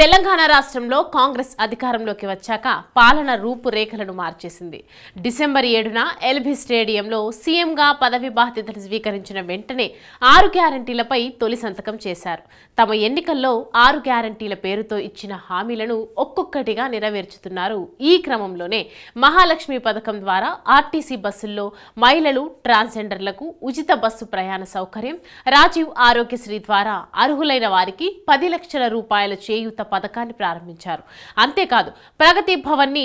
తెలంగాణ రాష్ట్రంలో కాంగ్రెస్ అధికారంలోకి వచ్చాక పాలన రూపురేఖలను మార్చేసింది డిసెంబర్ ఏడున ఎల్బీ స్టేడియంలో సీఎంగా పదవి బాధ్యతలు స్వీకరించిన వెంటనే ఆరు గ్యారంటీలపై తొలి సంతకం చేశారు తమ ఎన్నికల్లో ఆరు గ్యారంటీల పేరుతో ఇచ్చిన హామీలను ఒక్కొక్కటిగా నెరవేర్చుతున్నారు ఈ క్రమంలోనే మహాలక్ష్మి పథకం ద్వారా ఆర్టీసీ బస్సుల్లో మహిళలు ట్రాన్స్జెండర్లకు ఉచిత బస్సు ప్రయాణ సౌకర్యం రాజీవ్ ఆరోగ్యశ్రీ ద్వారా అర్హులైన వారికి పది లక్షల రూపాయల చేయూత పథకాన్ని ప్రారంభించారు అంతేకాదు ప్రగతి భవన్ని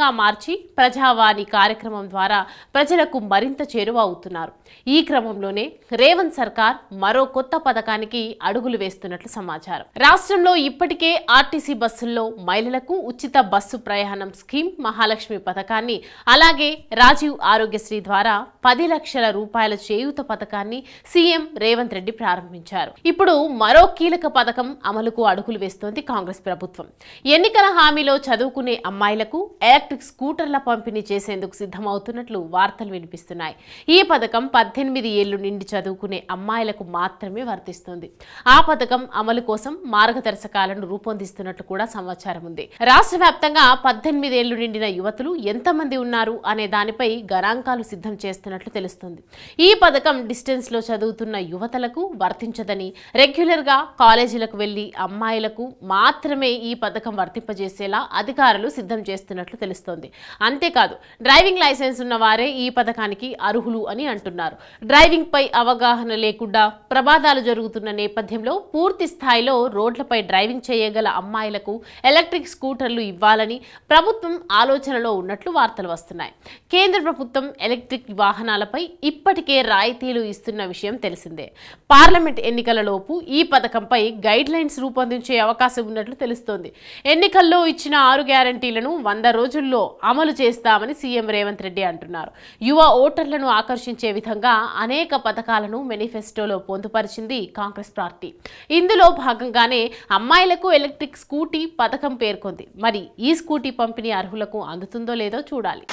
గా మార్చి ప్రజావాణి కార్యక్రమం ద్వారా ప్రజలకు మరింత చేరువ అవుతున్నారు ఈ క్రమంలోనే రేవంత్ సర్కార్ మరో కొత్త పథకానికి అడుగులు వేస్తున్నట్లు సమాచారం రాష్ట్రంలో ఇప్పటికే ఆర్టీసీ బస్సుల్లో మహిళలకు ఉచిత బస్సు ప్రయాణం స్కీమ్ మహాలక్ష్మి పథకాన్ని అలాగే రాజీవ్ ఆరోగ్యశ్రీ ద్వారా పది లక్షల రూపాయల చేయూత పథకాన్ని సీఎం రేవంత్ రెడ్డి ప్రారంభించారు ఇప్పుడు మరో కీలక పథకం అమలుకు అడుగులు వేస్తున్నారు చేస్తోంది కాంగ్రెస్ ప్రభుత్వం ఎన్నికల హామీలో చదువుకునే అమ్మాయిలకు ఎలక్ట్రిక్ స్కూటర్ల పంపిణీ చేసేందుకు సిద్ధమవుతున్నట్లు వార్తలు వినిపిస్తున్నాయి ఈ పథకం పద్దెనిమిది ఏళ్లు నిండి చదువుకునే అమ్మాయిలకు మాత్రమే వర్తిస్తుంది ఆ పథకం అమలు కోసం మార్గదర్శకాలను రూపొందిస్తున్నట్లు కూడా సమాచారం ఉంది రాష్ట్ర వ్యాప్తంగా పద్దెనిమిదేళ్లు నిండిన యువతులు ఎంతమంది ఉన్నారు అనే దానిపై గణాంకాలు సిద్ధం చేస్తున్నట్లు తెలుస్తుంది ఈ పథకం డిస్టెన్స్లో చదువుతున్న యువతలకు వర్తించదని రెగ్యులర్గా కాలేజీలకు వెళ్ళి అమ్మాయిలకు మాత్రమే ఈ పథకం వర్తింపజేసేలా అధికారులు సిద్ధం చేస్తున్నట్లు తెలుస్తోంది అంతేకాదు డ్రైవింగ్ లైసెన్స్ ఉన్న వారే ఈ పథకానికి అర్హులు అని అంటున్నారు డ్రైవింగ్పై అవగాహన లేకుండా ప్రమాదాలు జరుగుతున్న నేపథ్యంలో పూర్తి స్థాయిలో రోడ్లపై డ్రైవింగ్ చేయగల అమ్మాయిలకు ఎలక్ట్రిక్ స్కూటర్లు ఇవ్వాలని ప్రభుత్వం ఆలోచనలో ఉన్నట్లు వార్తలు వస్తున్నాయి కేంద్ర ప్రభుత్వం ఎలక్ట్రిక్ వాహనాలపై ఇప్పటికే రాయితీలు ఇస్తున్న విషయం తెలిసిందే పార్లమెంట్ ఎన్నికలలోపు ఈ పథకంపై గైడ్ లైన్స్ రూపొందించే అవకాశం అవకాశం ఉన్నట్లు తెలుస్తోంది ఎన్నికల్లో ఇచ్చిన ఆరు గ్యారంటీలను వంద రోజుల్లో అమలు చేస్తామని సీఎం రేవంత్ రెడ్డి అంటున్నారు యువ ఓటర్లను ఆకర్షించే విధంగా అనేక పథకాలను మేనిఫెస్టోలో పొందుపరిచింది కాంగ్రెస్ పార్టీ ఇందులో భాగంగానే అమ్మాయిలకు ఎలక్ట్రిక్ స్కూటీ పథకం పేర్కొంది మరి ఈ స్కూటీ పంపిణీ అర్హులకు అందుతుందో లేదో చూడాలి